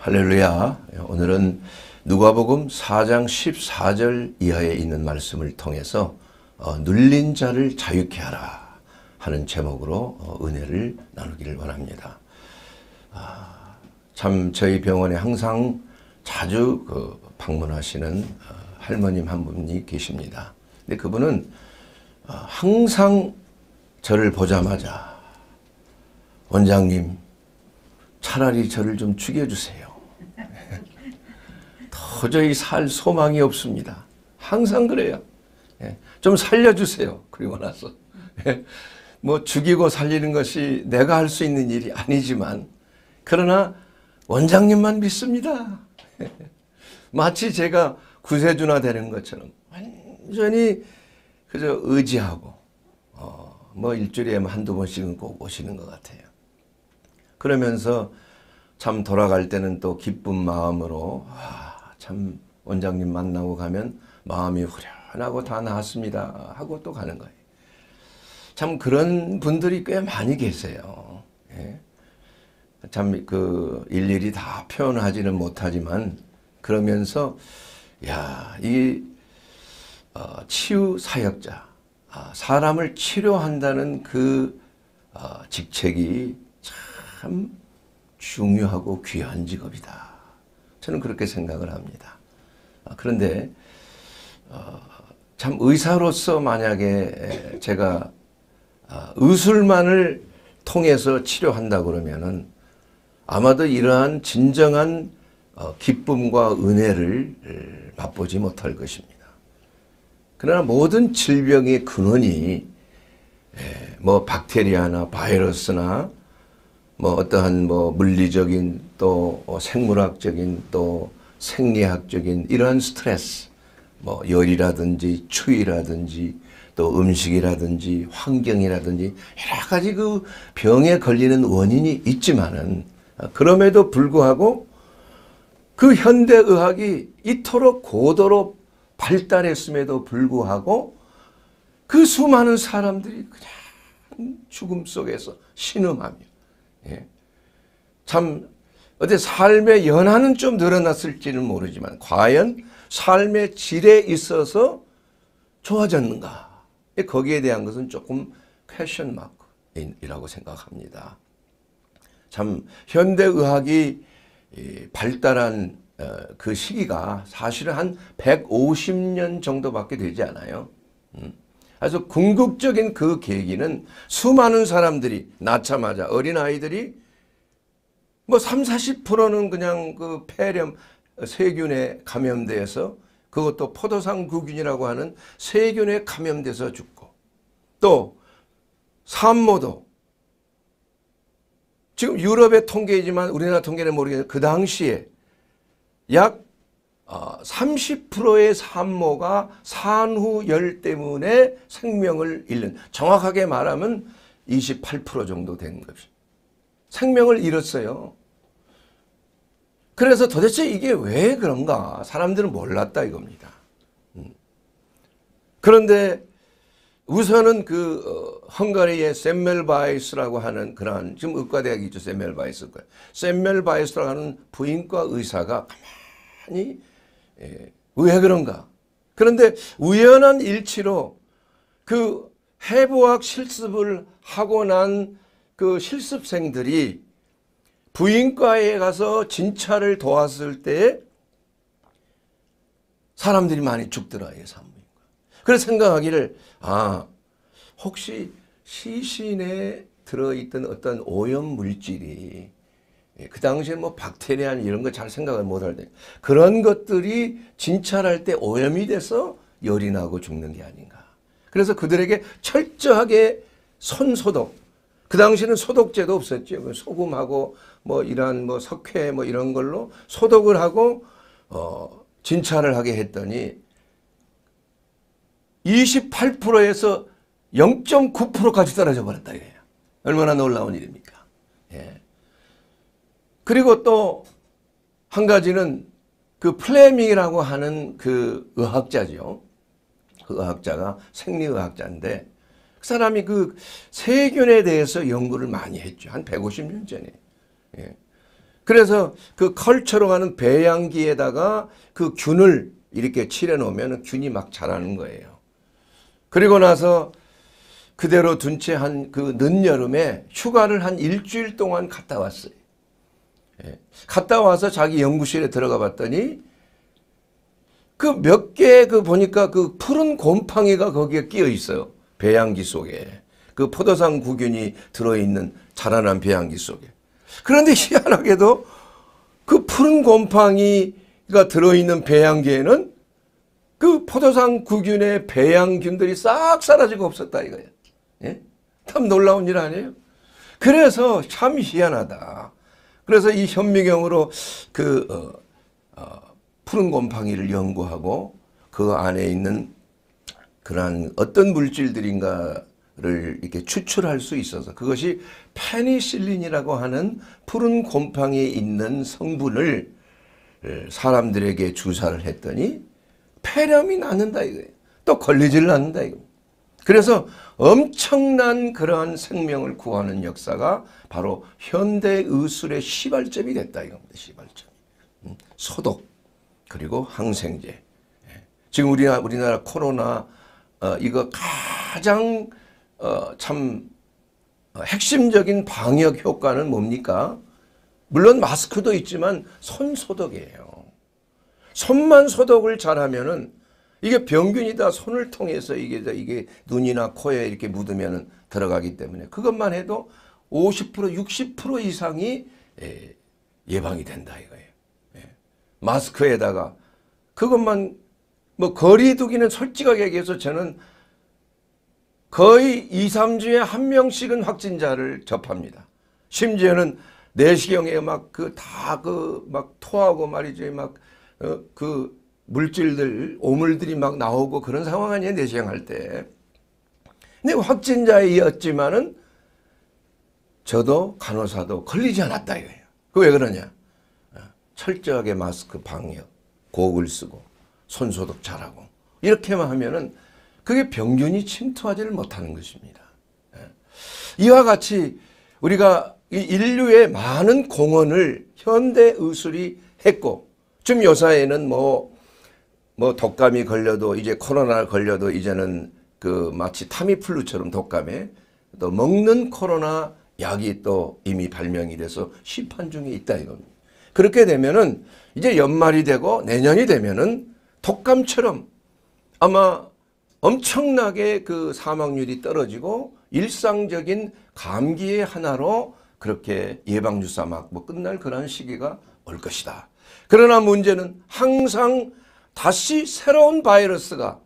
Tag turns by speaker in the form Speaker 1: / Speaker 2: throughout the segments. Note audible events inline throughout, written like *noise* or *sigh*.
Speaker 1: 할렐루야. 오늘은 누가복음 4장 14절 이하에 있는 말씀을 통해서 어, 눌린 자를 자유케 하라 하는 제목으로 어, 은혜를 나누기를 원합니다. 아, 참 저희 병원에 항상 자주 그 방문하시는 어, 할머님 한 분이 계십니다. 근데 그분은 항상 저를 보자마자 원장님 차라리 저를 좀 죽여주세요. 도저히 살 소망이 없습니다. 항상 그래요. 예, 좀 살려주세요. 그리고 나서. 예, 뭐 죽이고 살리는 것이 내가 할 수 있는 일이 아니지만 그러나 원장님만 믿습니다. 예, 마치 제가 구세주나 되는 것처럼 완전히 그저 의지하고 어, 뭐 일주일에 한두 번씩은 꼭 오시는 것 같아요. 그러면서 참 돌아갈 때는 또 기쁜 마음으로 와, 아, 참 원장님 만나고 가면 마음이 후련하고 다 나았습니다 하고 또 가는 거예요. 참 그런 분들이 꽤 많이 계세요. 예. 참그 일일이 다 표현하지는 못하지만 그러면서 야이 어, 치유 사역자 아, 사람을 치료한다는 그 어, 직책이 참 중요하고 귀한 직업이다. 저는 그렇게 생각을 합니다. 아, 그런데 어, 참 의사로서 만약에 제가 아, 의술만을 통해서 치료한다 그러면은 아마도 이러한 진정한 어, 기쁨과 은혜를 맛보지 못할 것입니다. 그러나 모든 질병의 근원이 뭐 박테리아나 바이러스나 뭐 어떠한 뭐 물리적인 또 어, 생물학적인 또 생리학적인 이러한 스트레스 뭐 열이라든지 추위라든지 또 음식이라든지 환경이라든지 여러 가지 그 병에 걸리는 원인이 있지만은 아, 그럼에도 불구하고 그 현대 의학이 이토록 고도로 발달했음에도 불구하고 그 수많은 사람들이 그냥 죽음 속에서 신음하며 예. 참 어때 삶의 연한은 좀 늘어났을지는 모르지만 과연 삶의 질에 있어서 좋아졌는가? 예, 거기에 대한 것은 조금 퀘션 마크이라고 생각합니다. 참 현대 의학이 발달한 어, 그 시기가 사실은 한 150년 정도밖에 되지 않아요. 음. 그래서 궁극적인 그 계기는 수많은 사람들이 낳자마자 어린아이들이 뭐 3, 0 40%는 그냥 그 폐렴 세균에 감염돼서 그것도 포도상 구균이라고 하는 세균에 감염돼서 죽고 또 산모도 지금 유럽의 통계이지만 우리나라 통계는 모르겠는데 그 당시에 약 30%의 어, 산모가 산후열 때문에 생명을 잃는 정확하게 말하면 28% 정도 된는 것입니다. 생명을 잃었어요. 그래서 도대체 이게 왜 그런가 사람들은 몰랐다 이겁니다. 음. 그런데 우선은 그 어, 헝가리의 샘멜바이스라고 하는 그런 지금 의과대학이 있죠. 샘멜바이스. 샘멜바이스라고 하는 부인과 의사가 가만히 예, 왜 그런가? 그런데 우연한 일치로 그 해부학 실습을 하고 난 그 실습생들이 부인과에 가서 진찰을 도왔을 때 사람들이 많이 죽더라 이 산부인과. 그래서 생각하기를 아 혹시 시신에 들어있던 어떤 오염 물질이 예, 그 당시에 뭐 박테리아 이런 거 잘 생각을 못할때 그런 것들이 진찰할 때 오염이 돼서 열이 나고 죽는 게 아닌가. 그래서 그들에게 철저하게 손 소독. 그 당시에는 소독제도 없었죠. 그 소금하고 뭐 이러한 뭐 석회 뭐 이런 걸로 소독을 하고 어 진찰을 하게 했더니 28%에서 0.9%까지 떨어져 버렸다 이래요. 얼마나 놀라운 일입니까? 예. 그리고 또 한 가지는 그 플레밍이라고 하는 그 의학자죠. 그 의학자가 생리의학자인데 그 사람이 그 세균에 대해서 연구를 많이 했죠. 한 150년 전에. 예. 그래서 그 컬처로 하는 배양기에다가 그 균을 이렇게 칠해 놓으면 균이 막 자라는 거예요. 그리고 나서 그대로 둔 채 한 그 늦여름에 휴가를 한 일주일 동안 갔다 왔어요. 예. 갔다 와서 자기 연구실에 들어가 봤더니 그 몇개그 그 보니까 그 푸른 곰팡이가 거기에 끼어 있어요. 배양기 속에. 그 포도상 구균이 들어있는 자라난 배양기 속에. 그런데 *laughs* 희한하게도 그 푸른 곰팡이가 들어있는 배양기에는 그 포도상 구균의 배양균들이 싹 사라지고 없었다 이거예요. 예? 참 놀라운 일 아니에요? 그래서 참 희한하다. 그래서 이 현미경으로 그 어, 어, 푸른 곰팡이를 연구하고 그 안에 있는 그러한 어떤 물질들인가를 이렇게 추출할 수 있어서 그것이 페니실린이라고 하는 푸른 곰팡이에 있는 성분을 사람들에게 주사를 했더니 폐렴이 낫는다 이거예요. 또 걸리질 않는다 이거예요. 그래서 엄청난 그러한 생명을 구하는 역사가 바로 현대 의술의 시발점이 됐다 이겁니다. 시발점. 음, 소독 그리고 항생제. 예. 지금 우리나 우리나라 코로나 어, 이거 가장 어, 참 어, 핵심적인 방역 효과는 뭡니까? 물론 마스크도 있지만 손 소독이에요. 손만 소독을 잘하면은 이게 병균이다 손을 통해서 이게 이게 눈이나 코에 이렇게 묻으면 들어가기 때문에 그것만 해도 50% 60% 이상이 예, 예방이 된다 이거예요. 예. 마스크에다가 그것만 뭐 거리두기는 솔직하게 얘기해서 저는 거의 2, 3주에 한 명씩은 확진자를 접합니다. 심지어는 내시경에 막 그 다 그막 그 그 토하고 말이죠 막그 어, 물질들, 오물들이 막 나오고 그런 상황 아니에요. 내시경할 때. 근데 확진자이었지만은 저도 간호사도 걸리지 않았다 이거예요. 그 왜 그러냐? 어, 철저하게 마스크 방역, 고글 쓰고 손 소독 잘하고 이렇게만 하면은 그게 병균이 침투하지를 못하는 것입니다. 예. 이와 같이 우리가 인류의 많은 공헌을 현대 의술이 했고 지금 요사에는 뭐뭐 독감이 걸려도 이제 코로나 걸려도 이제는 그 마치 타미플루처럼 독감에 또 먹는 코로나 약이 또 이미 발명이 돼서 시판 중에 있다 이겁니다. 그렇게 되면은 이제 연말이 되고 내년이 되면은 독감처럼 아마 엄청나게 그 사망률이 떨어지고 일상적인 감기의 하나로 그렇게 예방주사 맞고 끝날 그런 시기가 올 것이다. 그러나 문제는 항상 다시 새로운 바이러스가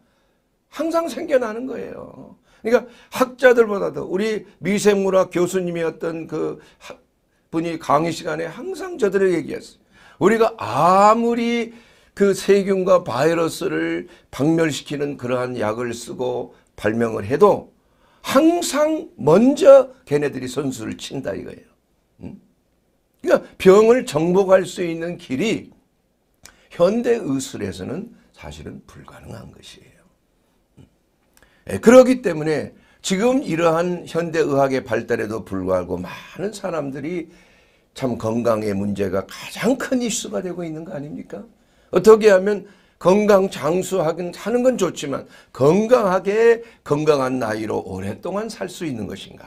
Speaker 1: 항상 생겨나는 거예요. 그러니까 학자들보다도 우리 미생물학 교수님이었던 그 분이 강의 시간에 항상 저들을 얘기했어요. 우리가 아무리 그 세균과 바이러스를 박멸시키는 그러한 약을 쓰고 발명을 해도 항상 먼저 걔네들이 선수를 친다 이거예요. 음? 그러니까 병을 정복할 수 있는 길이 현대 의술에서는 사실은 불가능한 것이에요. 음. 예, 그러기 때문에 지금 이러한 현대의학의 발달에도 불구하고 많은 사람들이 참 건강의 문제가 가장 큰 이슈가 되고 있는 거 아닙니까? 어떻게 하면 건강 장수하긴 하는 건 좋지만 건강하게 건강한 나이로 오랫동안 살 수 있는 것인가?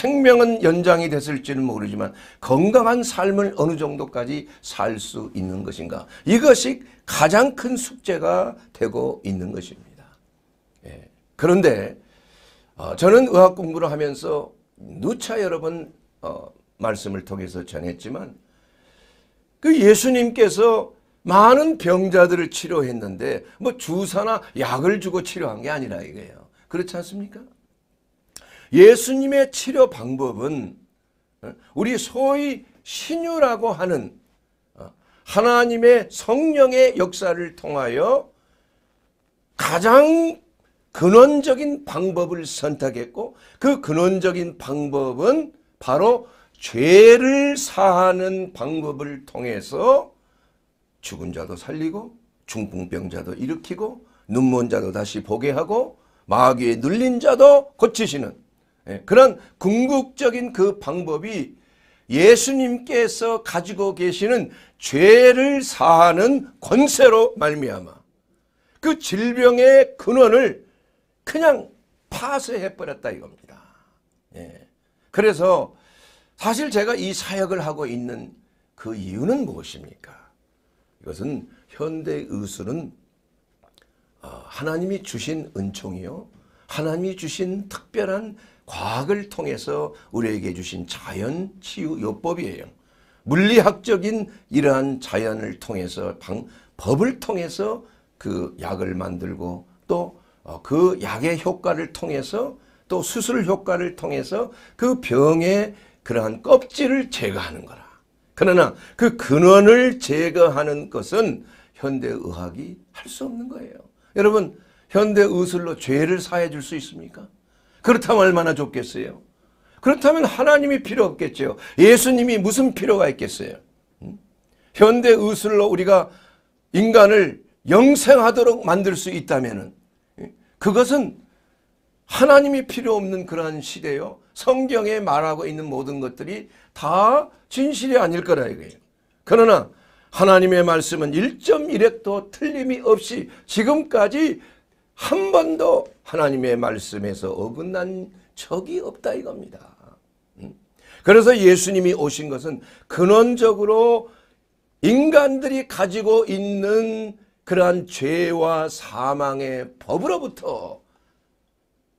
Speaker 1: 생명은 연장이 됐을지는 모르지만 건강한 삶을 어느 정도까지 살 수 있는 것인가. 이것이 가장 큰 숙제가 되고 있는 것입니다. 예. 그런데 어, 저는 의학 공부를 하면서 누차 여러 번 어, 말씀을 통해서 전했지만 그 예수님께서 많은 병자들을 치료했는데 뭐 주사나 약을 주고 치료한 게 아니라 이거예요. 그렇지 않습니까? 예수님의 치료 방법은 어, 우리 소위 신유라고 하는 어, 하나님의 성령의 역사를 통하여 가장 근원적인 방법을 선택했고 그 근원적인 방법은 바로 죄를 사하는 방법을 통해서 죽은 자도 살리고 중풍병자도 일으키고 눈먼 자도 다시 보게 하고 마귀에 눌린 자도 고치시는 예, 그런 궁극적인 그 방법이 예수님께서 가지고 계시는 죄를 사하는 권세로 말미암아 그 질병의 근원을 그냥 파쇄해버렸다 이겁니다. 예. 그래서 사실 제가 이 사역을 하고 있는 그 이유는 무엇입니까? 이것은 현대 의술은 아, 하나님이 주신 은총이요. 하나님이 주신 특별한 과학을 통해서 우리에게 주신 자연 치유 요법이에요. 물리학적인 이러한 자연을 통해서 방, 법을 통해서 그 약을 만들고 또그 어, 약의 효과를 통해서 또 수술 효과를 통해서 그 병의 그러한 껍질을 제거하는 거라. 그러나 그 근원을 제거하는 것은 현대의학이 할 수 없는 거예요. 여러분 현대의술로 죄를 사해 줄 수 있습니까? 그렇다면 얼마나 좋겠어요? 그렇다면 하나님이 필요 없겠죠. 예수님이 무슨 필요가 있겠어요? 현대 의술로 우리가 인간을 영생하도록 만들 수 있다면 예? 그것은 하나님이 필요 없는 그러한 시대요. 성경에 말하고 있는 모든 것들이 다 진실이 아닐 거라 이거예요. 그러나 하나님의 말씀은 1.1핵도 틀림이 없이 지금까지 한 번도 하나님의 말씀에서 어긋난 적이 없다 이겁니다. 음. 그래서 예수님이 오신 것은 근원적으로 인간들이 가지고 있는 그러한 죄와 사망의 법으로부터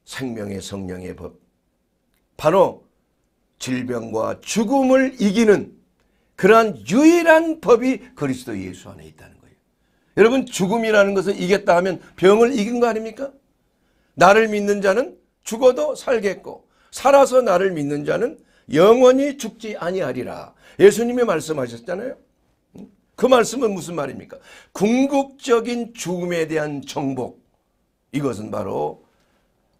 Speaker 1: 생명의 성령의 법 바로 질병과 죽음을 이기는 그러한 유일한 법이 그리스도 예수 안에 있다는 여러분 죽음이라는 것을 이겼다 하면 병을 이긴 거 아닙니까? 나를 믿는 자는 죽어도 살겠고 살아서 나를 믿는 자는 영원히 죽지 아니하리라. 예수님이 말씀하셨잖아요. 그 말씀은 무슨 말입니까? 궁극적인 죽음에 대한 정복. 이것은 바로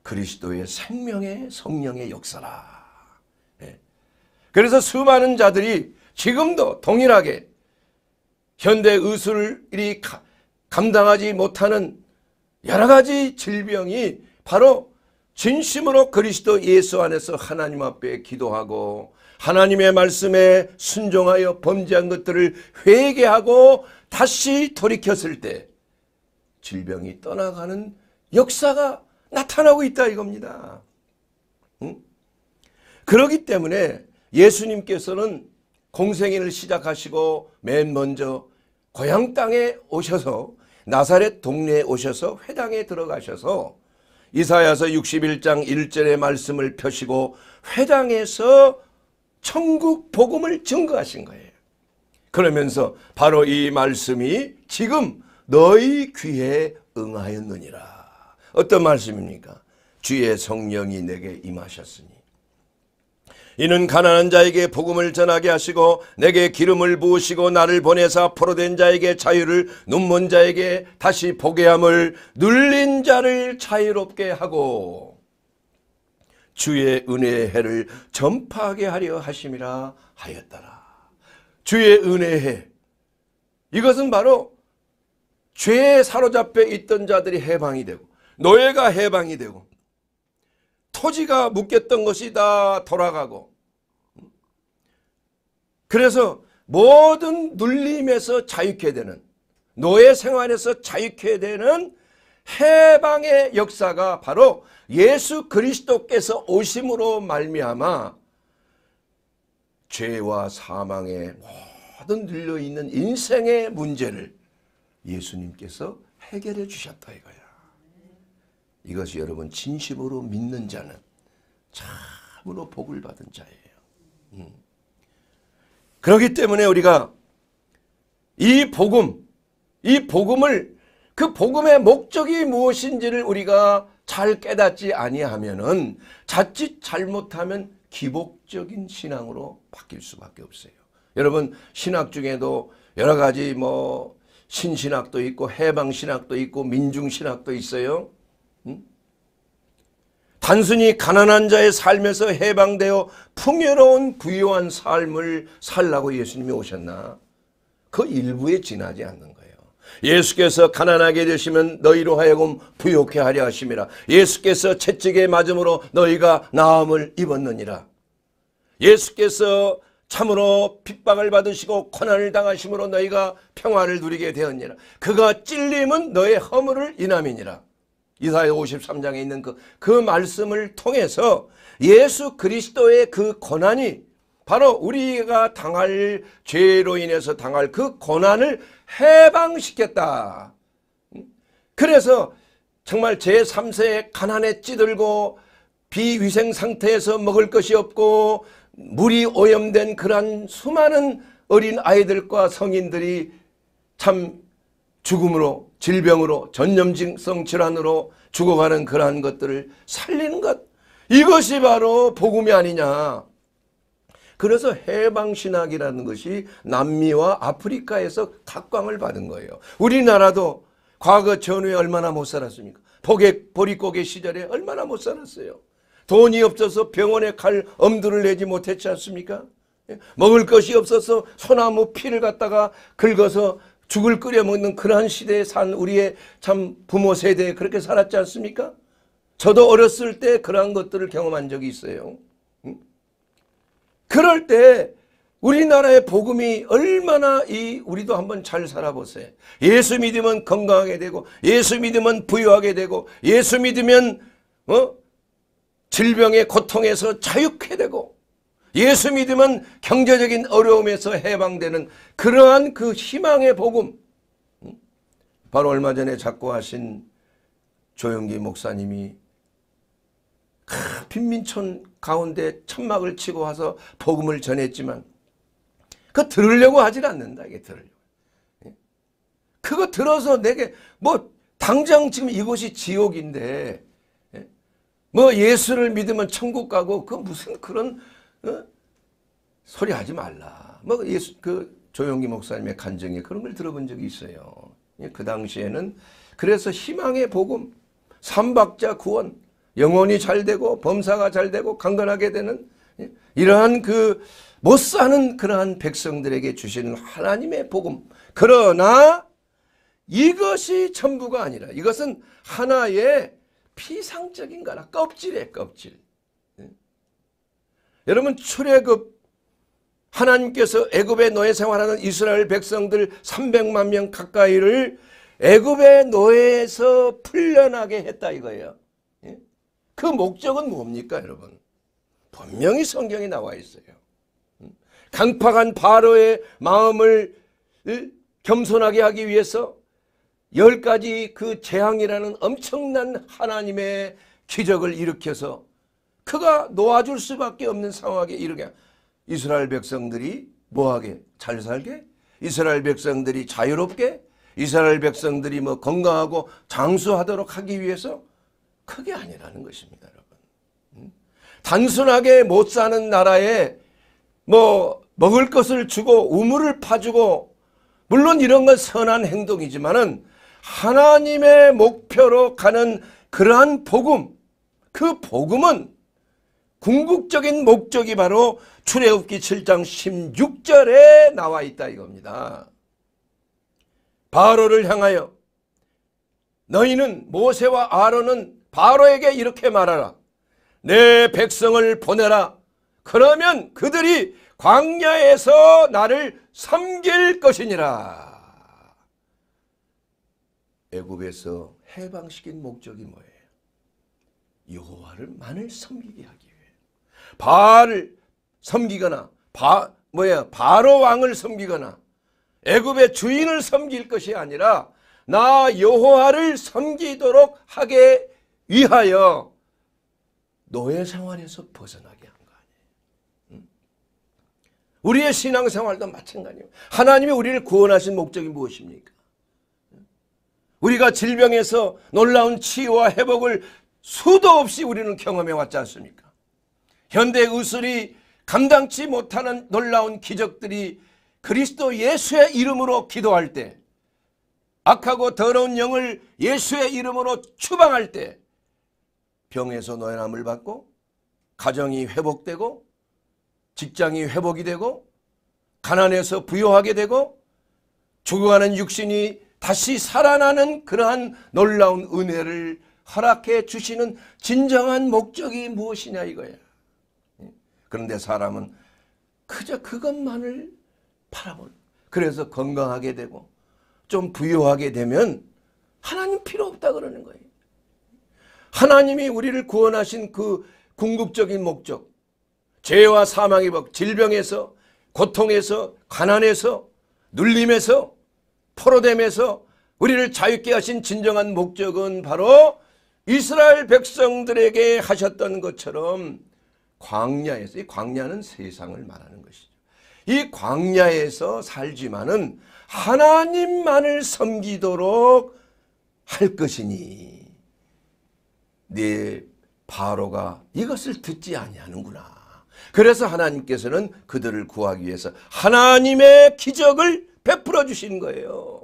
Speaker 1: 그리스도의 생명의 성령의 역사라. 예. 그래서 수많은 자들이 지금도 동일하게 현대 의술이 감당하지 못하는 여러 가지 질병이 바로 진심으로 그리스도 예수 안에서 하나님 앞에 기도하고 하나님의 말씀에 순종하여 범죄한 것들을 회개하고 다시 돌이켰을 때 질병이 떠나가는 역사가 나타나고 있다 이겁니다. 응? 그러기 때문에 예수님께서는 공생애를 시작하시고 맨 먼저 고향 땅에 오셔서 나사렛 동네에 오셔서 회당에 들어가셔서 이사야서 61장 1절의 말씀을 펴시고 회당에서 천국 복음을 증거하신 거예요. 그러면서 바로 이 말씀이 지금 너희 귀에 응하였느니라. 어떤 말씀입니까? 주의 성령이 내게 임하셨으니 이는 가난한 자에게 복음을 전하게 하시고 내게 기름을 부으시고 나를 보내사 포로된 자에게 자유를 눈먼 자에게 다시 보게 함을 눌린 자를 자유롭게 하고 주의 은혜의 해를 전파하게 하려 하심이라 하였더라. 주의 은혜의 해 이것은 바로 죄에 사로잡혀 있던 자들이 해방이 되고 노예가 해방이 되고 토지가 묶였던 것이 다 돌아가고 그래서 모든 눌림에서 자유케 되는 노예 생활에서 자유케 되는 해방의 역사가 바로 예수 그리스도께서 오심으로 말미암아 죄와 사망의 모든 눌려있는 인생의 문제를 예수님께서 해결해 주셨다 이거예요. 이것이 여러분 진심으로 믿는 자는 참으로 복을 받은 자예요. 음. 그렇기 때문에 우리가 이 복음, 이 복음을 그 복음의 목적이 무엇인지를 우리가 잘 깨닫지 아니하면은 자칫 잘못하면 기복적인 신앙으로 바뀔 수밖에 없어요. 여러분 신학 중에도 여러 가지 뭐 신신학도 있고 해방신학도 있고 민중신학도 있어요. 단순히 가난한 자의 삶에서 해방되어 풍요로운 부유한 삶을 살라고 예수님이 오셨나? 그 일부에 지나지 않는 거예요. 예수께서 가난하게 되시면 너희로 하여금 부욕해 하려 하심이라. 예수께서 채찍에 맞음으로 너희가 나음을 입었느니라. 예수께서 참으로 핍박을 받으시고 고난을 당하심으로 너희가 평화를 누리게 되었니라. 그가 찔림은 너의 허물을 인함이니라. 이사야 53장에 있는 그, 그 말씀을 통해서 예수 그리스도의 그 고난이 바로 우리가 당할 죄로 인해서 당할 그 고난을 해방시켰다. 그래서 정말 제3세 가난에 찌들고 비위생 상태에서 먹을 것이 없고 물이 오염된 그러한 수많은 어린 아이들과 성인들이 참 죽음으로 질병으로 전염성 증 질환으로 죽어가는 그러한 것들을 살리는 것 이것이 바로 복음이 아니냐. 그래서 해방신학이라는 것이 남미와 아프리카에서 각광을 받은 거예요. 우리나라도 과거 전후에 얼마나 못 살았습니까? 포객, 보릿고개 시절에 얼마나 못 살았어요. 돈이 없어서 병원에 갈 엄두를 내지 못했지 않습니까? 예? 먹을 것이 없어서 소나무 피를 갖다가 긁어서 죽을 끓여먹는 그러한 시대에 산 우리의 참 부모 세대에 그렇게 살았지 않습니까? 저도 어렸을 때 그러한 것들을 경험한 적이 있어요. 그럴 때 우리나라의 복음이 얼마나 이 우리도 한번 잘 살아보세요. 예수 믿으면 건강하게 되고 예수 믿으면 부유하게 되고 예수 믿으면 어? 질병의 고통에서 자유케 되고 예수 믿으면 경제적인 어려움에서 해방되는 그러한 그 희망의 복음. 바로 얼마 전에 작고하신 조영기 목사님이 빈민촌 가운데 천막을 치고 와서 복음을 전했지만 그거 들으려고 하질 않는다. 이게 들으려고. 예? 그거 들어서 내게 뭐 당장 지금 이곳이 지옥인데 예? 뭐 예수를 믿으면 천국 가고 그 무슨 그런 어? 소리하지 말라. 뭐 예수 그 조용기 목사님의 간증에 그런 걸 들어본 적이 있어요. 예, 그 당시에는 그래서 희망의 복음, 삼박자 구원, 영혼이 잘 되고 범사가 잘 되고 강건하게 되는 예, 이러한 그못 사는 그러한 백성들에게 주시는 하나님의 복음. 그러나 이것이 전부가 아니라 이것은 하나의 피상적인 거라 껍질에 껍질. 여러분 출애굽 하나님께서 애굽의 노예 생활하는 이스라엘 백성들 300만 명 가까이를 애굽의 노예에서 풀려나게 했다 이거예요. 예? 그 목적은 뭡니까 여러분? 분명히 성경에 나와 있어요. 음? 강팍한 바로의 마음을 어? 겸손하게 하기 위해서 열 가지 그 재앙이라는 엄청난 하나님의 기적을 일으켜서 그가 놓아줄 수밖에 없는 상황에 이르게 이스라엘 백성들이 뭐하게 잘 살게 이스라엘 백성들이 자유롭게 이스라엘 백성들이 뭐 건강하고 장수하도록 하기 위해서 그게 아니라는 것입니다 여러분 음? 단순하게 못 사는 나라에 뭐 먹을 것을 주고 우물을 파주고 물론 이런 건 선한 행동이지만은 하나님의 목표로 가는 그러한 복음 그 복음은 궁극적인 목적이 바로 출애굽기 7장 16절에 나와 있다 이겁니다. 바로를 향하여 너희는 모세와 아론은 바로에게 이렇게 말하라. 내 백성을 보내라. 그러면 그들이 광야에서 나를 섬길 것이니라. 애굽에서 해방시킨 목적이 뭐예요? 여호와를 만을 섬기게 하기. 바알을 섬기거나 바 뭐야 바로 왕을 섬기거나 애굽의 주인을 섬길 것이 아니라 나 여호와를 섬기도록 하게 위하여 노예 생활에서 벗어나게 한 거 아니에요. 우리의 신앙생활도 마찬가지예요. 하나님이 우리를 구원하신 목적이 무엇입니까? 우리가 질병에서 놀라운 치유와 회복을 수도 없이 우리는 경험해 왔지 않습니까? 현대 의술이 감당치 못하는 놀라운 기적들이 그리스도 예수의 이름으로 기도할 때 악하고 더러운 영을 예수의 이름으로 추방할 때 병에서 노연함을 받고 가정이 회복되고 직장이 회복이 되고 가난에서 부여하게 되고 죽어가는 육신이 다시 살아나는 그러한 놀라운 은혜를 허락해 주시는 진정한 목적이 무엇이냐 이거예요. 그런데 사람은 그저 그것만을 바라볼. 그래서 건강하게 되고 좀 부유하게 되면 하나님 필요 없다 그러는 거예요. 하나님이 우리를 구원하신 그 궁극적인 목적, 죄와 사망의 법, 질병에서, 고통에서, 가난에서, 눌림에서, 포로됨에서 우리를 자유케 하신 진정한 목적은 바로 이스라엘 백성들에게 하셨던 것처럼 광야에서 이 광야는 세상을 말하는 것이죠. 이 광야에서 살지만은 하나님만을 섬기도록 할 것이니 네 바로가 이것을 듣지 아니하는구나. 그래서 하나님께서는 그들을 구하기 위해서 하나님의 기적을 베풀어 주신 거예요.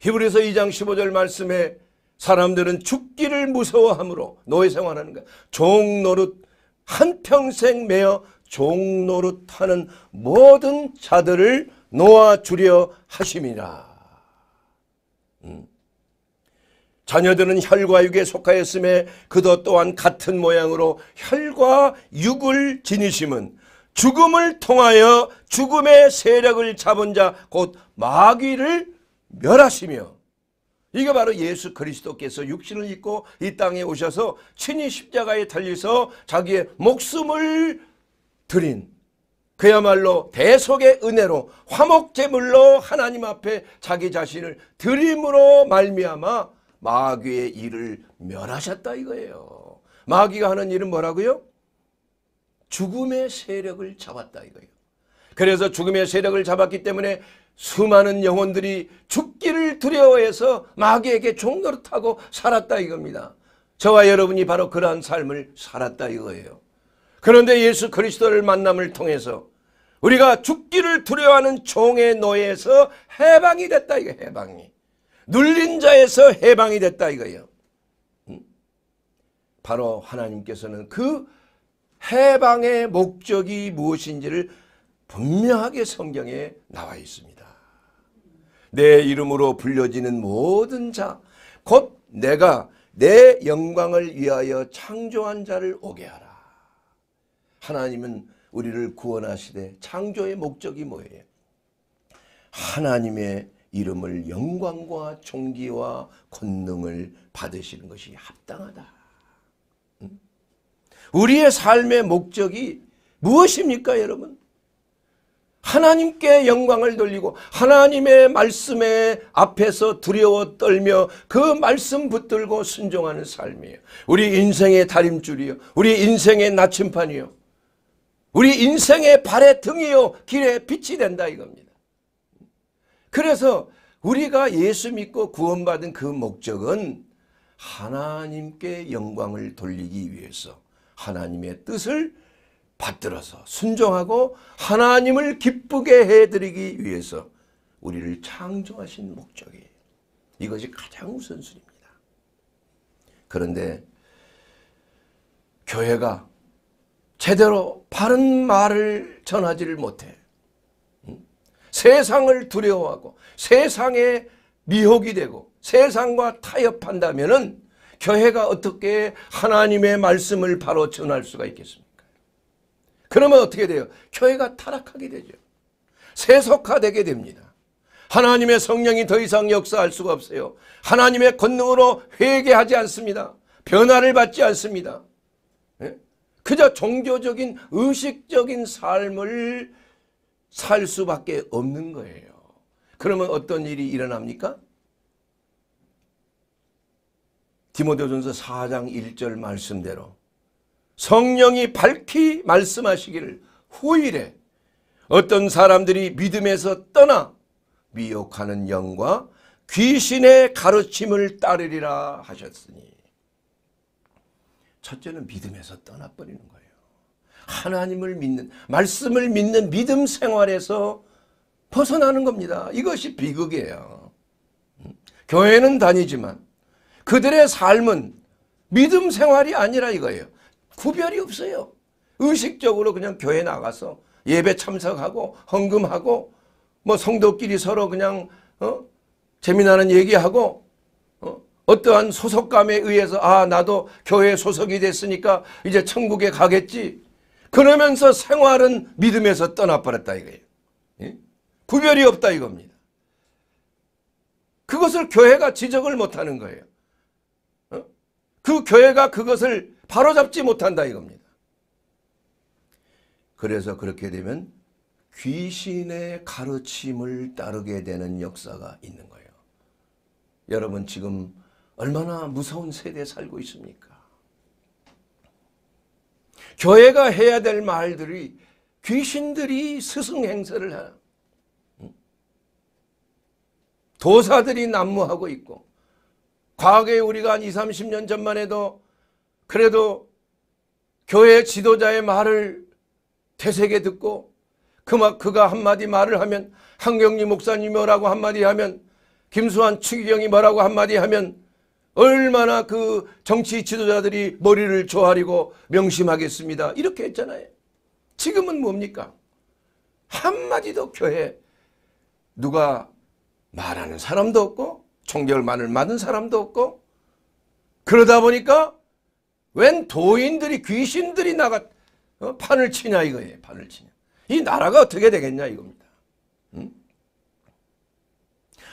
Speaker 1: 히브리서 2장 15절 말씀에 사람들은 죽기를 무서워하므로 노예 생활하는 거야. 종노릇 한평생 매어 종노릇하는 모든 자들을 놓아주려 하심이라. 음. 자녀들은 혈과 육에 속하였음에 그도 또한 같은 모양으로 혈과 육을 지니심은 죽음을 통하여 죽음의 세력을 잡은 자 곧 마귀를 멸하시며 이게 바로 예수 그리스도께서 육신을 입고 이 땅에 오셔서 친히 십자가에 달려서 자기의 목숨을 드린 그야말로 대속의 은혜로 화목제물로 하나님 앞에 자기 자신을 드림으로 말미암아 마귀의 일을 멸하셨다 이거예요. 마귀가 하는 일은 뭐라고요? 죽음의 세력을 잡았다 이거예요. 그래서 죽음의 세력을 잡았기 때문에 수많은 영혼들이 죽기를 두려워해서 마귀에게 종노릇하고 살았다 이겁니다. 저와 여러분이 바로 그러한 삶을 살았다 이거예요. 그런데 예수 그리스도를 만남을 통해서 우리가 죽기를 두려워하는 종의 노예에서 해방이 됐다 이거 해방이. 눌린 자에서 해방이 됐다 이거예요. 바로 하나님께서는 그 해방의 목적이 무엇인지를 분명하게 성경에 나와 있습니다. 내 이름으로 불려지는 모든 자곧 내가 내 영광을 위하여 창조한 자를 오게 하라. 하나님은 우리를 구원하시되 창조의 목적이 뭐예요? 하나님의 이름을 영광과 존귀와 권능을 받으시는 것이 합당하다. 우리의 삶의 목적이 무엇입니까 여러분? 하나님께 영광을 돌리고 하나님의 말씀에 앞에서 두려워 떨며 그 말씀 붙들고 순종하는 삶이에요. 우리 인생의 다림줄이요. 우리 인생의 나침판이요. 우리 인생의 발의 등이요. 길에 빛이 된다 이겁니다. 그래서 우리가 예수 믿고 구원받은 그 목적은 하나님께 영광을 돌리기 위해서 하나님의 뜻을 받들어서 순종하고 하나님을 기쁘게 해드리기 위해서 우리를 창조하신 목적이 이것이 가장 우선순위입니다. 그런데 교회가 제대로 바른 말을 전하지를 못해 세상을 두려워하고 세상에 미혹이 되고 세상과 타협한다면 교회가 어떻게 하나님의 말씀을 바로 전할 수가 있겠습니까? 그러면 어떻게 돼요? 교회가 타락하게 되죠. 세속화되게 됩니다. 하나님의 성령이 더 이상 역사할 수가 없어요. 하나님의 권능으로 회개하지 않습니다. 변화를 받지 않습니다. 예? 그저 종교적인 의식적인 삶을 살 수밖에 없는 거예요. 그러면 어떤 일이 일어납니까? 디모데전서 4장 1절 말씀대로 성령이 밝히 말씀하시기를 후일에 어떤 사람들이 믿음에서 떠나 미혹하는 영과 귀신의 가르침을 따르리라 하셨으니 첫째는 믿음에서 떠나버리는 거예요. 하나님을 믿는 말씀을 믿는 믿음 생활에서 벗어나는 겁니다. 이것이 비극이에요. 교회는 다니지만 그들의 삶은 믿음 생활이 아니라 이거예요. 구별이 없어요. 의식적으로 그냥 교회 나가서 예배 참석하고 헌금하고 뭐 성도끼리 서로 그냥 어? 재미나는 얘기하고 어? 떠한 소속감에 의해서 아 나도 교회 소속이 됐으니까 이제 천국에 가겠지. 그러면서 생활은 믿음에서 떠나버렸다 이거예요. 예? 구별이 없다 이겁니다. 그것을 교회가 지적을 못하는 거예요. 어? 그 교회가 그것을 바로잡지 못한다 이겁니다. 그래서 그렇게 되면 귀신의 가르침을 따르게 되는 역사가 있는 거예요. 여러분 지금 얼마나 무서운 세대에 살고 있습니까? 교회가 해야 될 말들이 귀신들이 스승 행세를 해요. 도사들이 난무하고 있고 과거에 우리가 한 20, 30년 전만 해도 그래도 교회 지도자의 말을 태세게 듣고 그 막 그가 한마디 말을 하면 한경리 목사님이 뭐라고 한마디 하면 김수환 추기경이 뭐라고 한마디 하면 얼마나 그 정치 지도자들이 머리를 조아리고 명심하겠습니다. 이렇게 했잖아요. 지금은 뭡니까? 한마디도 교회 누가 말하는 사람도 없고 총결만을 맞는 사람도 없고 그러다 보니까 웬 도인들이 귀신들이 나가 어? 판을 치냐 이거예요. 판을 치냐. 이 나라가 어떻게 되겠냐 이겁니다. 응?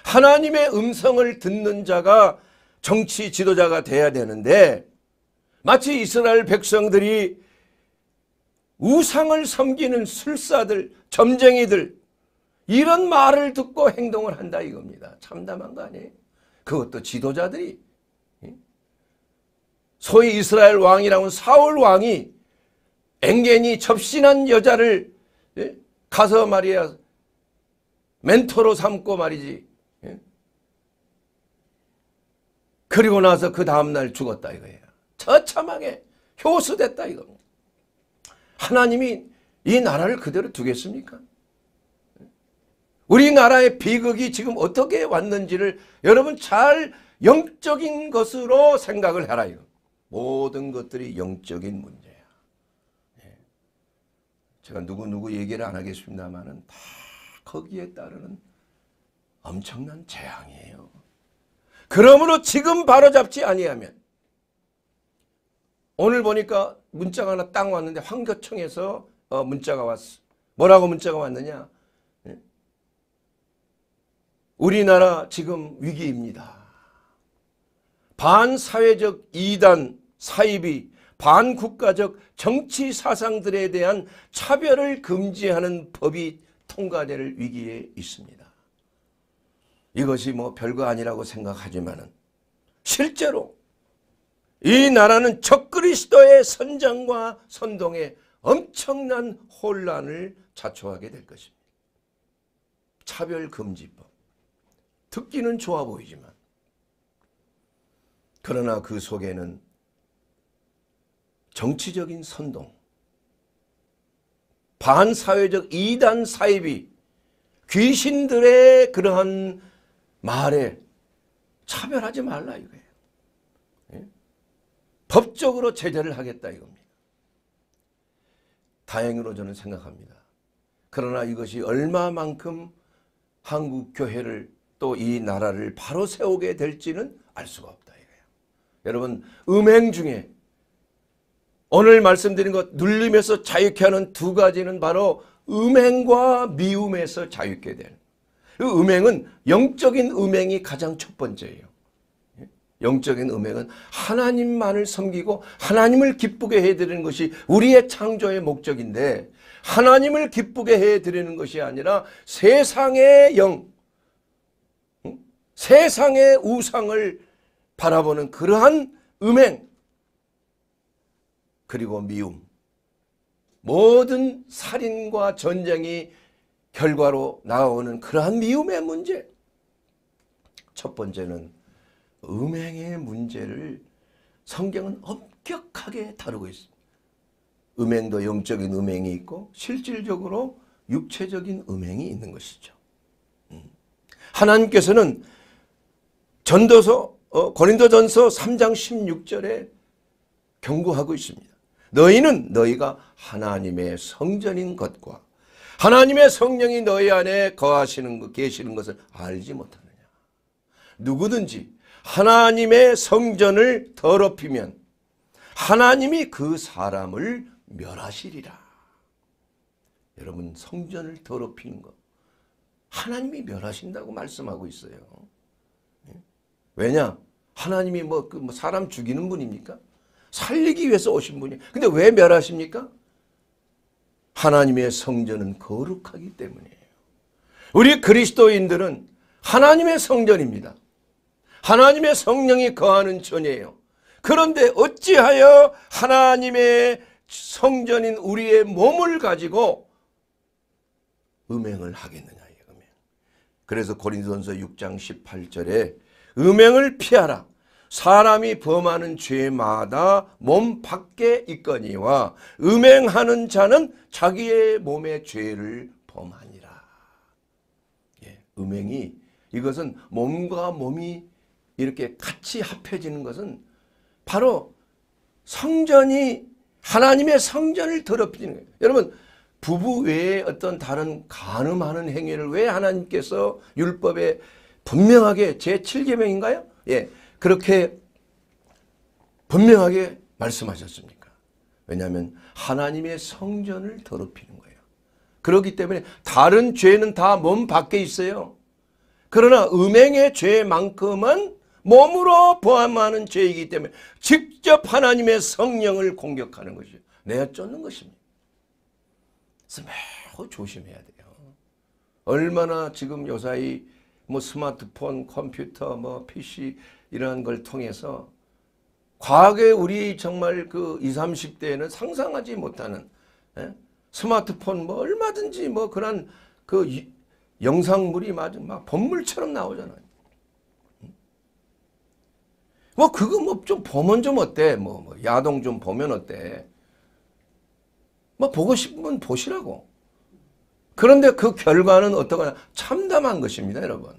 Speaker 1: 하나님의 음성을 듣는 자가 정치 지도자가 돼야 되는데 마치 이스라엘 백성들이 우상을 섬기는 술사들, 점쟁이들 이런 말을 듣고 행동을 한다 이겁니다. 참담한 거 아니에요? 그것도 지도자들이 소위 이스라엘 왕이라고 사울 왕이 앵겐이 접신한 여자를 예? 가서 말이야 멘토로 삼고 말이지 예? 그리고 나서 그 다음날 죽었다 이거예요. 처참하게 효수됐다 이거. 하나님이 이 나라를 그대로 두겠습니까? 우리나라의 비극이 지금 어떻게 왔는지를 여러분 잘 영적인 것으로 생각을 해라 이거. 모든 것들이 영적인 문제야. 예. 제가 누구누구 얘기를 안 하겠습니다만은 다 거기에 따르는 엄청난 재앙이에요. 그러므로 지금 바로잡지 아니하면 오늘 보니까 문자가 하나 땅 왔는데 황교청에서 어, 문자가 왔어. 뭐라고 문자가 왔느냐? 예? 우리나라 지금 위기입니다. 반사회적 이단 사이비, 반국가적 정치 사상들에 대한 차별을 금지하는 법이 통과될 위기에 있습니다. 이것이 뭐 별거 아니라고 생각하지만 실제로 이 나라는 적그리스도의 선장과 선동에 엄청난 혼란을 자초하게 될 것입니다. 차별금지법. 듣기는 좋아 보이지만 그러나 그 속에는 정치적인 선동, 반사회적 이단 사이비 귀신들의 그러한 말에 차별하지 말라 이거예요. 예? 법적으로 제재를 하겠다 이겁니다. 다행으로 저는 생각합니다. 그러나 이것이 얼마만큼 한국 교회를 또 이 나라를 바로 세우게 될지는 알 수가 없다 이거예요. 여러분 음행 중에 오늘 말씀드린 것 눌림에서 자유케 하는 두 가지는 바로 음행과 미움에서 자유케 되는 그 음행은 영적인 음행이 가장 첫 번째예요. 영적인 음행은 하나님만을 섬기고 하나님을 기쁘게 해드리는 것이 우리의 창조의 목적인데 하나님을 기쁘게 해드리는 것이 아니라 세상의 영, 세상의 우상을 바라보는 그러한 음행, 그리고 미움 모든 살인과 전쟁이 결과로 나오는 그러한 미움의 문제 첫 번째는 음행의 문제를 성경은 엄격하게 다루고 있습니다. 음행도 영적인 음행이 있고 실질적으로 육체적인 음행이 있는 것이죠. 음. 하나님께서는 전도서 어, 고린도전서 3장 16절에 경고하고 있습니다. 너희는 너희가 하나님의 성전인 것과 하나님의 성령이 너희 안에 거하시는 것, 계시는 것을 알지 못하느냐. 누구든지 하나님의 성전을 더럽히면 하나님이 그 사람을 멸하시리라. 여러분 성전을 더럽히는 것. 하나님이 멸하신다고 말씀하고 있어요. 예? 왜냐? 하나님이 뭐, 그 뭐 사람 죽이는 분입니까? 살리기 위해서 오신 분이. 근데 왜 멸하십니까? 하나님의 성전은 거룩하기 때문이에요. 우리 그리스도인들은 하나님의 성전입니다. 하나님의 성령이 거하는 전이에요. 그런데 어찌하여 하나님의 성전인 우리의 몸을 가지고 음행을 하겠느냐 이거면. 그래서 고린도전서 6장 18절에 음행을 피하라. 사람이 범하는 죄마다 몸 밖에 있거니와 음행하는 자는 자기의 몸의 죄를 범하니라. 예, 음행이 이것은 몸과 몸이 이렇게 같이 합해지는 것은 바로 성전이 하나님의 성전을 더럽히는 거예요. 여러분 부부 외에 어떤 다른 간음하는 행위를 왜 하나님께서 율법에 분명하게 제7계명인가요? 예. 그렇게 분명하게 말씀하셨습니까? 왜냐하면 하나님의 성전을 더럽히는 거예요. 그렇기 때문에 다른 죄는 다 몸 밖에 있어요. 그러나 음행의 죄만큼은 몸으로 포함하는 죄이기 때문에 직접 하나님의 성령을 공격하는 것이죠. 내가 쫓는 것입니다. 그래서 매우 조심해야 돼요. 얼마나 지금 요사이 뭐 스마트폰, 컴퓨터, 뭐 PC 이러한 걸 통해서 과거에 우리 정말 그 20, 30대에는 상상하지 못하는 예? 스마트폰 뭐 얼마든지 뭐 그런 그 이, 영상물이 막 법물처럼 나오잖아요. 음? 뭐 그거 뭐 좀 보면 좀 어때? 뭐, 뭐 야동 좀 보면 어때? 뭐 보고 싶으면 보시라고. 그런데 그 결과는 어떠거 참담한 것입니다, 여러분.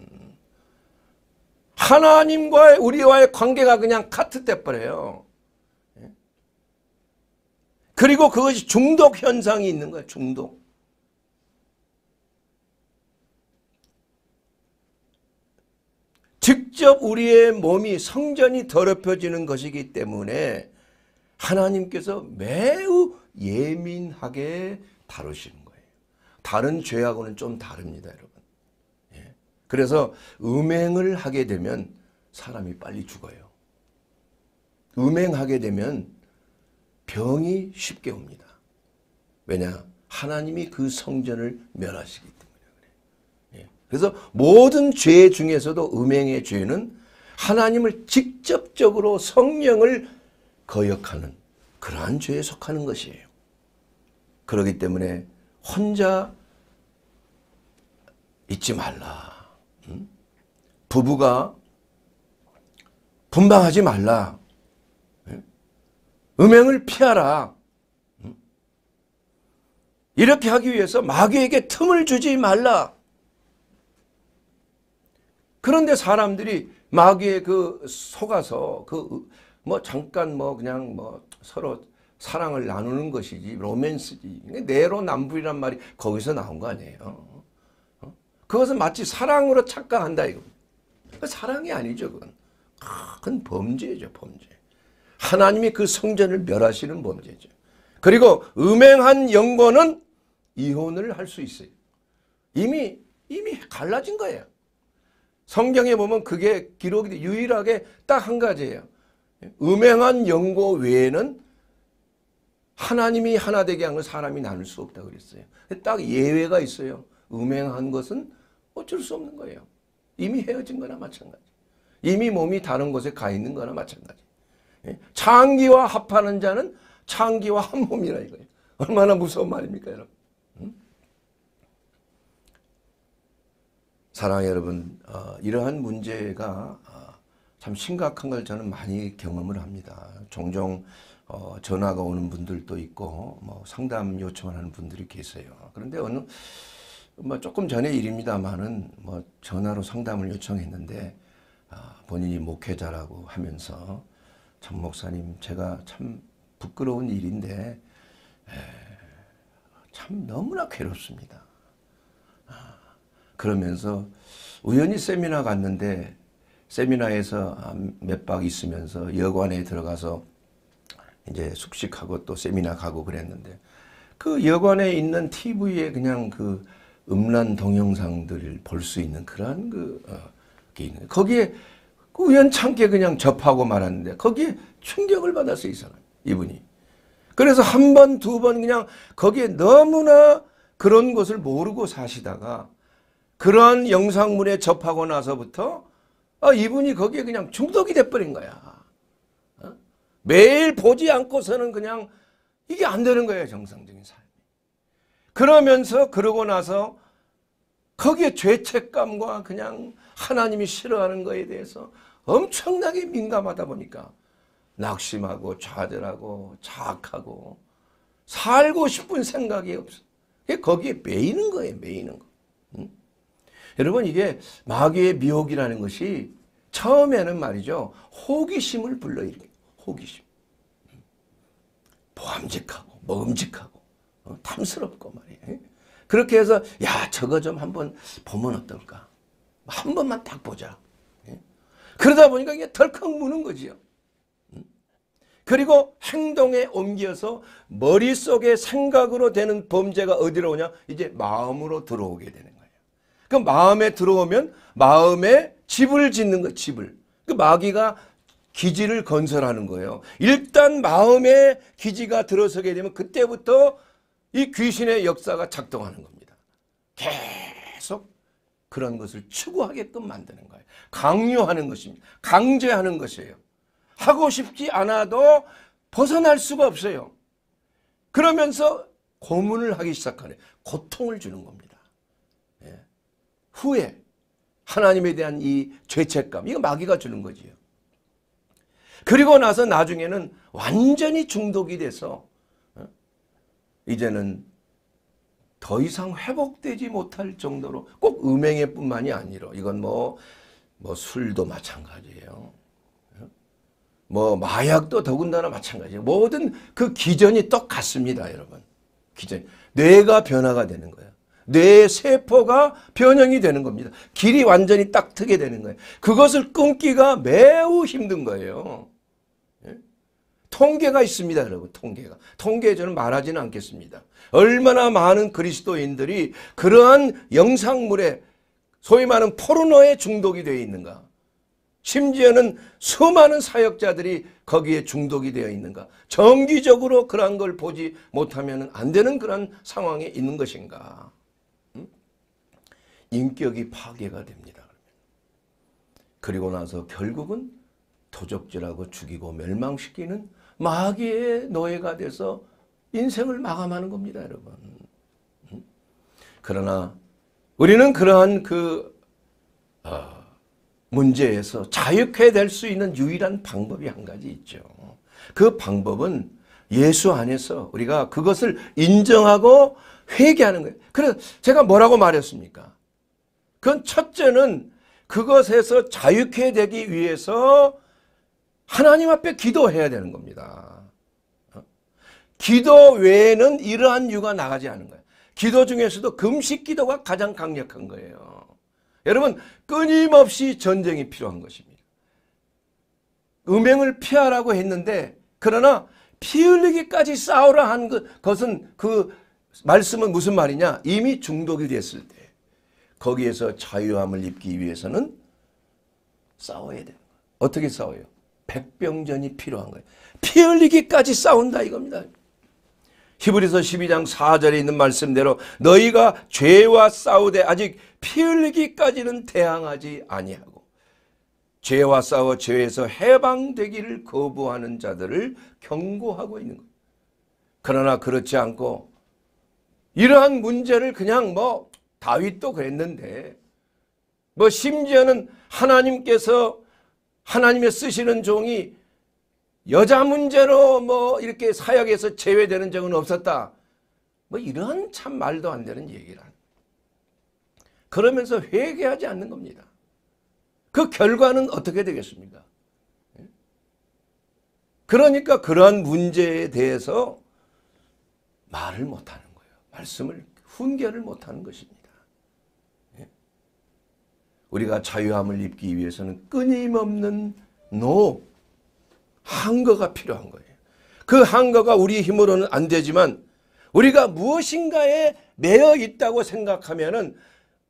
Speaker 1: 하나님과의 우리와의 관계가 그냥 카트 때버려요 예? 그리고 그것이 중독 현상이 있는 거예요. 중독. 직접 우리의 몸이 성전이 더럽혀지는 것이기 때문에 하나님께서 매우 예민하게 다루시는 거예요. 다른 죄하고는 좀 다릅니다. 여러분. 그래서 음행을 하게 되면 사람이 빨리 죽어요. 음행하게 되면 병이 쉽게 옵니다. 왜냐? 하나님이 그 성전을 멸하시기 때문에 그래. 예. 서 모든 죄 중에서도 음행의 죄는 하나님을 직접적으로 성령을 거역하는 그러한 죄에 속하는 것이에요. 그렇기 때문에 혼자 잊지 말라. 부부가 분방하지 말라. 음행을 피하라. 이렇게 하기 위해서 마귀에게 틈을 주지 말라. 그런데 사람들이 마귀에그 속아서 그 뭐 잠깐 뭐 그냥 뭐 서로 사랑을 나누는 것이지 로맨스지. 내로 남불이란 말이 거기서 나온 거 아니에요. 그것은 마치 사랑으로 착각한다 이겁 사랑이 아니죠 그건. 큰 범죄죠 범죄. 하나님이 그 성전을 멸하시는 범죄죠. 그리고 음행한 영혼은 이혼을 할 수 있어요. 이미 이미 갈라진 거예요. 성경에 보면 그게 기록이 유일하게 딱 한 가지예요. 음행한 연고 외에는 하나님이 하나 되게 한걸 사람이 나눌 수 없다 그랬어요. 딱 예외가 있어요. 음행한 것은 어쩔 수 없는 거예요. 이미 헤어진 거나 마찬가지. 이미 몸이 다른 곳에 가 있는 거나 마찬가지. 예? 창기와 합하는 자는 창기와 한 몸이라 이거예요. 얼마나 무서운 말입니까 여러분. 사랑 여러분 어, 이러한 문제가 어, 참 심각한 걸 저는 많이 경험을 합니다. 종종 어, 전화가 오는 분들도 있고 뭐 상담 요청하는 분들이 계세요. 그런데 어느 뭐 조금 전에 일입니다만은 뭐 전화로 상담을 요청했는데 아, 본인이 목회자라고 하면서 전 목사님 제가 참 부끄러운 일인데 에, 참 너무나 괴롭습니다. 아, 그러면서 우연히 세미나 갔는데 세미나에서 아, 몇박 있으면서 여관에 들어가서 이제 숙식하고 또 세미나 가고 그랬는데 그 여관에 있는 TV에 그냥 그 음란 동영상들을 볼 수 있는 그러한 그, 어, 게 있는 거기에 그 우연찮게 그냥 접하고 말았는데 거기에 충격을 받았어요, 이 사람, 이분이. 그래서 한 번, 두 번 그냥 거기에 너무나 그런 것을 모르고 사시다가 그런 영상물에 접하고 나서부터 아, 이분이 거기에 그냥 중독이 돼버린 거야. 어? 매일 보지 않고서는 그냥 이게 안 되는 거예요, 정상적인 삶. 그러면서 그러고 나서 거기에 죄책감과 그냥 하나님이 싫어하는 거에 대해서 엄청나게 민감하다 보니까 낙심하고 좌절하고 자악하고 살고 싶은 생각이 없어. 거기에 매이는 거예요. 매이는 거. 응? 여러분 이게 마귀의 미혹이라는 것이 처음에는 말이죠. 호기심을 불러일으켜. 호기심. 보함직하고 먹음직하고 뭐 어, 탐스럽고 말이에요. 그렇게 해서 야 저거 좀 한번 보면 어떨까. 한 번만 딱 보자. 예? 그러다 보니까 이게 덜컥 무는 거지요. 음? 그리고 행동에 옮겨서 머릿속에 생각으로 되는 범죄가 어디로 오냐? 이제 마음으로 들어오게 되는 거예요. 그 마음에 들어오면 마음에 집을 짓는 거 집을. 그 마귀가 기지를 건설하는 거예요. 일단 마음에 기지가 들어서게 되면 그때부터 이 귀신의 역사가 작동하는 겁니다. 계속 그런 것을 추구하게끔 만드는 거예요. 강요하는 것입니다. 강제하는 것이에요. 하고 싶지 않아도 벗어날 수가 없어요. 그러면서 고문을 하기 시작하네. 고통을 주는 겁니다. 예. 후에 하나님에 대한 이 죄책감, 이거 마귀가 주는 거지요. 그리고 나서 나중에는 완전히 중독이 돼서 이제는 더 이상 회복되지 못할 정도로 꼭 음행에 뿐만이 아니라 이건 뭐, 뭐 술도 마찬가지예요. 뭐 마약도 더군다나 마찬가지예요. 모든 그 기전이 똑같습니다. 여러분. 기전. 뇌가 변화가 되는 거예요. 뇌 세포가 변형이 되는 겁니다. 길이 완전히 딱 트게 되는 거예요. 그것을 끊기가 매우 힘든 거예요. 통계가 있습니다 여러분 통계가 통계에 저는 말하지는 않겠습니다 얼마나 많은 그리스도인들이 그러한 영상물에 소위 말하는 포르노에 중독이 되어 있는가 심지어는 수많은 사역자들이 거기에 중독이 되어 있는가 정기적으로 그러한 걸 보지 못하면 안 되는 그런 상황에 있는 것인가 음? 인격이 파괴가 됩니다 그리고 나서 결국은 도적질하고 죽이고 멸망시키는 마귀의 노예가 돼서 인생을 마감하는 겁니다, 여러분. 음? 그러나 우리는 그러한 그 어, 문제에서 자유케 될수 있는 유일한 방법이 한 가지 있죠. 그 방법은 예수 안에서 우리가 그것을 인정하고 회개하는 거예요. 그래서 제가 뭐라고 말했습니까? 그건 첫째는 그것에서 자유케 되기 위해서 하나님 앞에 기도해야 되는 겁니다. 어? 기도 외에는 이러한 유가 나가지 않은 거예요. 기도 중에서도 금식 기도가 가장 강력한 거예요. 여러분 끊임없이 전쟁이 필요한 것입니다. 음행을 피하라고 했는데 그러나 피 흘리기까지 싸우라 한 그, 것은 그 말씀은 무슨 말이냐? 이미 중독이 됐을 때 거기에서 자유함을 입기 위해서는 싸워야 되요 어떻게 싸워요? 백병전이 필요한 거예요. 피 흘리기까지 싸운다 이겁니다. 히브리서 12장 4절에 있는 말씀대로 너희가 죄와 싸우되 아직 피 흘리기까지는 대항하지 아니하고 죄와 싸워 죄에서 해방되기를 거부하는 자들을 경고하고 있는 거예요. 그러나 그렇지 않고 이러한 문제를 그냥 뭐 다윗도 그랬는데 뭐 심지어는 하나님께서 하나님의 쓰시는 종이 여자 문제로 뭐 이렇게 사역에서 제외되는 적은 없었다. 뭐 이런 참 말도 안 되는 얘기란. 그러면서 회개하지 않는 겁니다. 그 결과는 어떻게 되겠습니까? 예? 그러니까 그러 문제에 대해서 말을 못하는 거예요. 말씀을 훈계를 못하는 것입니다. 우리가 자유함을 입기 위해서는 끊임없는 노 한거가 필요한 거예요. 그 한거가 우리 힘으로는 안 되지만 우리가 무엇인가에 매여 있다고 생각하면은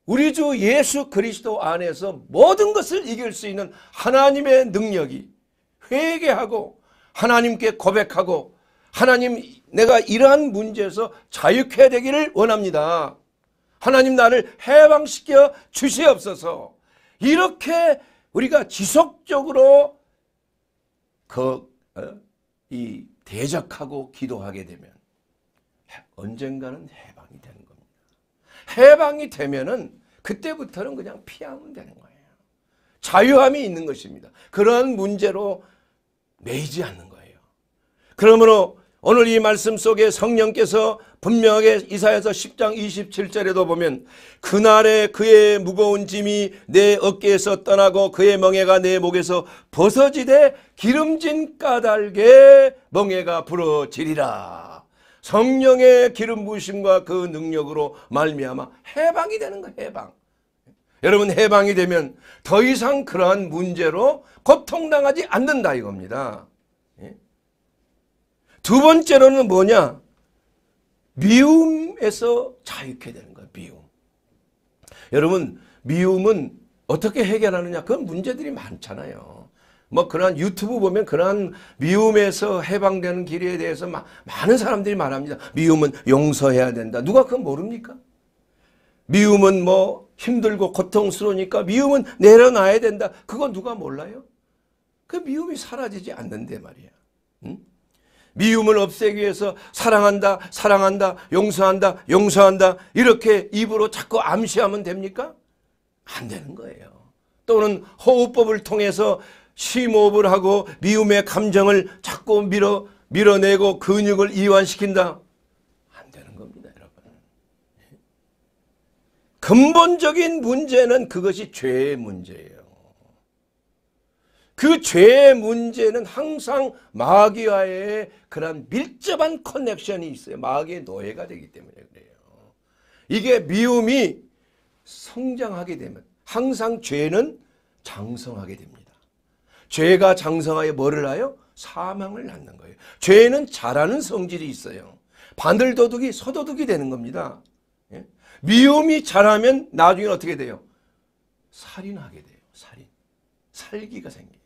Speaker 1: 우리 주 예수 그리스도 안에서 모든 것을 이길 수 있는 하나님의 능력이 회개하고 하나님께 고백하고 하나님 내가 이러한 문제에서 자유케 되기를 원합니다. 하나님 나를 해방시켜 주시옵소서. 이렇게 우리가 지속적으로 그, 어? 대적하고 기도하게 되면 언젠가는 해방이 되는 겁니다. 해방이 되면은 그때부터는 그냥 피하면 되는 거예요. 자유함이 있는 것입니다. 그런 문제로 매이지 않는 거예요. 그러므로 오늘 이 말씀 속에 성령께서 분명하게 이사에서 10장 27절에도 보면 그날에 그의 무거운 짐이 내 어깨에서 떠나고 그의 멍해가내 목에서 벗어지되 기름진 까닭에 멍해가 부러지리라. 성령의 기름 부심과 그 능력으로 말미암아 해방이 되는 거예요. 해방. 여러분 해방이 되면 더 이상 그러한 문제로 고통당하지 않는다 이겁니다. 예? 두 번째로는 뭐냐? 미움에서 자유케 되는 거예요. 미움. 여러분 미움은 어떻게 해결하느냐 그런 문제들이 많잖아요. 뭐 그런 유튜브 보면 그런 미움에서 해방되는 길에 대해서 마, 많은 사람들이 말합니다. 미움은 용서해야 된다. 누가 그건 모릅니까? 미움은 뭐 힘들고 고통스러우니까 미움은 내려놔야 된다. 그건 누가 몰라요? 그 미움이 사라지지 않는데 말이야. 응? 미움을 없애기 위해서 사랑한다, 사랑한다, 용서한다, 용서한다 이렇게 입으로 자꾸 암시하면 됩니까? 안 되는 거예요. 또는 호흡법을 통해서 심호흡을 하고 미움의 감정을 자꾸 밀어 밀어내고 근육을 이완시킨다. 안 되는 겁니다, 여러분. 예? 근본적인 문제는 그것이 죄의 문제예요. 그 죄의 문제는 항상 마귀와의 그런 밀접한 커넥션이 있어요. 마귀의 노예가 되기 때문에 그래요. 이게 미움이 성장하게 되면 항상 죄는 장성하게 됩니다. 죄가 장성하여 뭐를 하여? 사망을 낳는 거예요. 죄는 자라는 성질이 있어요. 바늘도둑이 서도둑이 되는 겁니다. 예? 미움이 자라면 나중에 어떻게 돼요? 살인하게 돼요. 살인. 살기가 생겨요.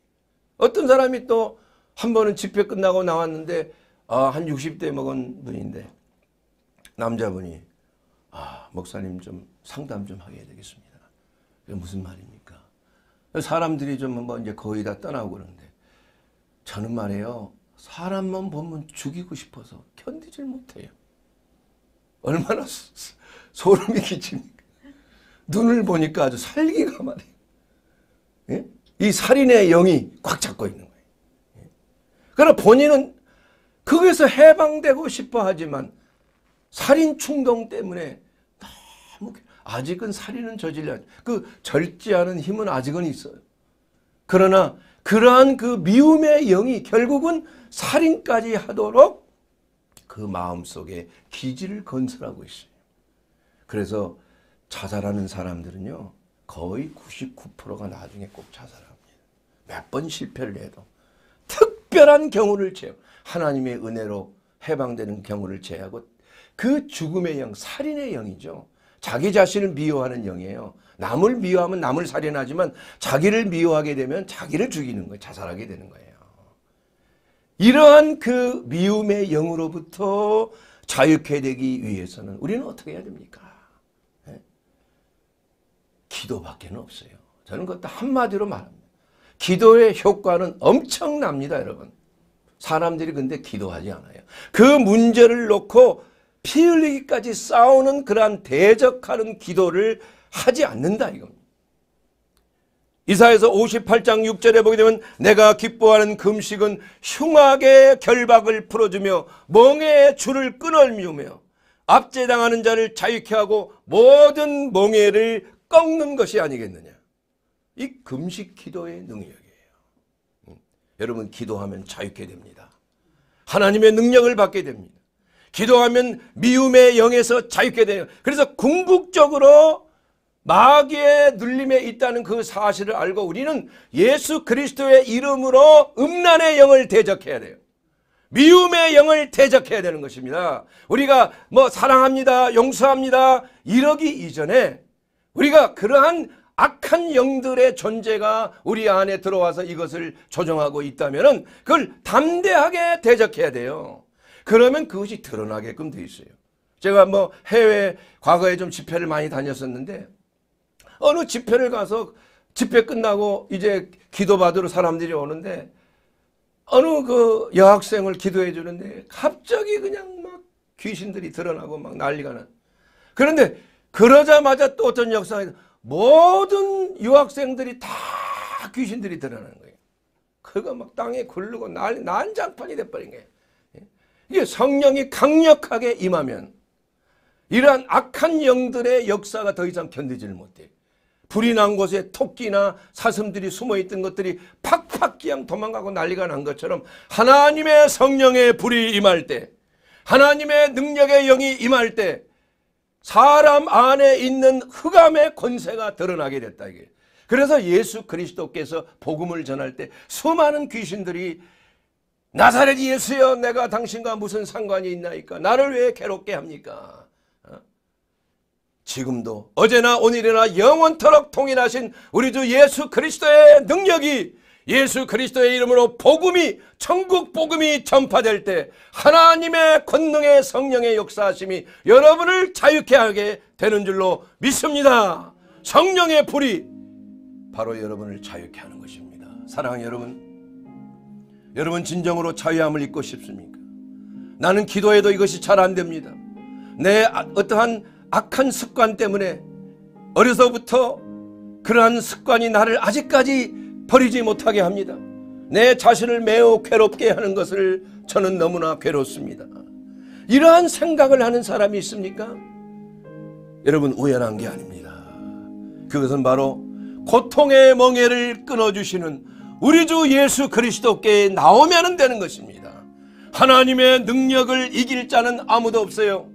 Speaker 1: 어떤 사람이 또 한 번은 집회 끝나고 나왔는데 아, 한 60대 먹은 분인데 남자분이 아, 목사님 좀 상담 좀 하게 되겠습니다. 그게 무슨 말입니까? 사람들이 좀한 뭐 이제 거의 다 떠나고 그러는데 저는 말이요 사람만 보면 죽이고 싶어서 견디질 못해요. 얼마나 소름이 끼칩니까? 눈을 보니까 아주 살기가 말이에요. 예? 이 살인의 영이 꽉 잡고 있는 거예요. 그러나 본인은 거기서 해방되고 싶어 하지만 살인 충동 때문에 너무 아직은 살인은 저질려 그 절제하는 힘은 아직은 있어요. 그러나 그러한 그 미움의 영이 결국은 살인까지 하도록 그 마음속에 기지를 건설하고 있어요. 그래서 자살하는 사람들은요. 거의 99%가 나중에 꼭 자살합니다. 몇번 실패를 해도 특별한 경우를 제외 하나님의 고하 은혜로 해방되는 경우를 제외하고 그 죽음의 영, 살인의 영이죠. 자기 자신을 미워하는 영이에요. 남을 미워하면 남을 살인하지만 자기를 미워하게 되면 자기를 죽이는 거예요. 자살하게 되는 거예요. 이러한 그 미움의 영으로부터 자유케 되기 위해서는 우리는 어떻게 해야 됩니까? 네? 기도밖에 없어요. 저는 그것도 한마디로 말합니다. 기도의 효과는 엄청납니다 여러분. 사람들이 근데 기도하지 않아요. 그 문제를 놓고 피 흘리기까지 싸우는 그러한 대적하는 기도를 하지 않는다 이사에서 58장 6절에 보게 되면 내가 기뻐하는 금식은 흉악의 결박을 풀어주며 멍해의 줄을 끊어주며 압제당하는 자를 자유케 하고 모든 멍해를 꺾는 것이 아니겠느냐. 이 금식 기도의 능력이에요. 음. 여러분 기도하면 자유케 됩니다. 하나님의 능력을 받게 됩니다. 기도하면 미움의 영에서 자유케 돼요. 그래서 궁극적으로 마귀의 눌림에 있다는 그 사실을 알고 우리는 예수 그리스도의 이름으로 음란의 영을 대적해야 돼요. 미움의 영을 대적해야 되는 것입니다. 우리가 뭐 사랑합니다, 용서합니다 이러기 이전에 우리가 그러한 악한 영들의 존재가 우리 안에 들어와서 이것을 조정하고 있다면 그걸 담대하게 대적해야 돼요. 그러면 그것이 드러나게끔 돼 있어요. 제가 뭐 해외 과거에 좀 집회를 많이 다녔었는데 어느 집회를 가서 집회 끝나고 이제 기도받으러 사람들이 오는데 어느 그 여학생을 기도해 주는데 갑자기 그냥 막 귀신들이 드러나고 막 난리가 나. 그런데 그러자마자 또 어떤 역사가 모든 유학생들이 다 귀신들이 드러나는 거예요. 그거 막 땅에 굴르고 난, 난장판이 돼버린 거예요. 예? 이게 성령이 강력하게 임하면 이러한 악한 영들의 역사가 더 이상 견디지 못해 불이 난 곳에 토끼나 사슴들이 숨어있던 것들이 팍팍 기양 도망가고 난리가 난 것처럼 하나님의 성령의 불이 임할 때 하나님의 능력의 영이 임할 때 사람 안에 있는 흑암의 권세가 드러나게 됐다 이게. 그래서 예수 그리스도께서 복음을 전할 때 수많은 귀신들이 나사렛 예수여 내가 당신과 무슨 상관이 있나이까 나를 왜 괴롭게 합니까? 어? 지금도 어제나 오늘이나 영원토록 통일하신 우리 주 예수 그리스도의 능력이 예수 그리스도의 이름으로 복음이 천국 복음이 전파될 때 하나님의 권능의 성령의 역사하심이 여러분을 자유케 하게 되는 줄로 믿습니다. 성령의 불이 바로 여러분을 자유케 하는 것입니다. 사랑하는 여러분 여러분 진정으로 자유함을 잊고 싶습니까? 나는 기도해도 이것이 잘 안됩니다. 내 아, 어떠한 악한 습관 때문에 어려서부터 그러한 습관이 나를 아직까지 버리지 못하게 합니다. 내 자신을 매우 괴롭게 하는 것을 저는 너무나 괴롭습니다. 이러한 생각을 하는 사람이 있습니까? 여러분 우연한 게 아닙니다. 그것은 바로 고통의 멍해를 끊어주시는 우리 주 예수 그리스도께 나오면 되는 것입니다. 하나님의 능력을 이길 자는 아무도 없어요.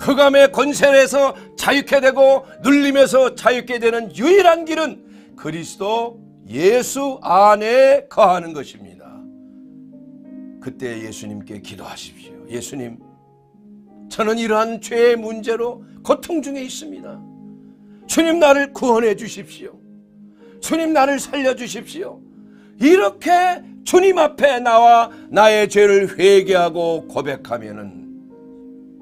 Speaker 1: 흑암의 권세에서 자유케 되고 눌림에서 자유케 되는 유일한 길은 그리스도 예수 안에 거하는 것입니다. 그때 예수님께 기도하십시오. 예수님, 저는 이러한 죄의 문제로 고통 중에 있습니다. 주님 나를 구원해 주십시오. 주님 나를 살려 주십시오. 이렇게 주님 앞에 나와 나의 죄를 회개하고 고백하면은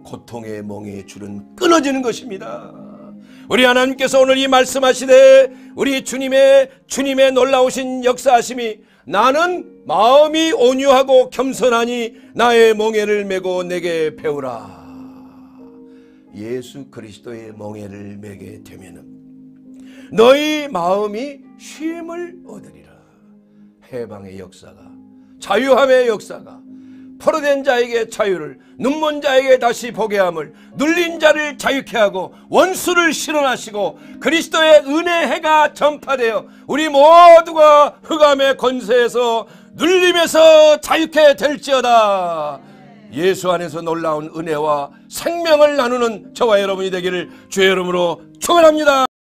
Speaker 1: 고통의 멍에 줄은 끊어지는 것입니다. 우리 하나님께서 오늘 이 말씀하시되 우리 주님의 주님의 놀라우신 역사하심이 나는 마음이 온유하고 겸손하니 나의 몽에를 메고 내게 배우라. 예수 그리스도의 몽에를 메게 되면 너희 마음이 쉼을 얻으리라. 해방의 역사가 자유함의 역사가 포로된 자에게 자유를 눈먼 자에게 다시 보게 함을 눌린 자를 자유케 하고 원수를 실현하시고 그리스도의 은혜 해가 전파되어 우리 모두가 흑암의 권세에서 눌림에서 자유케 될지어다. 예수 안에서 놀라운 은혜와 생명을 나누는 저와 여러분이 되기를 주의 이름으로 축원합니다.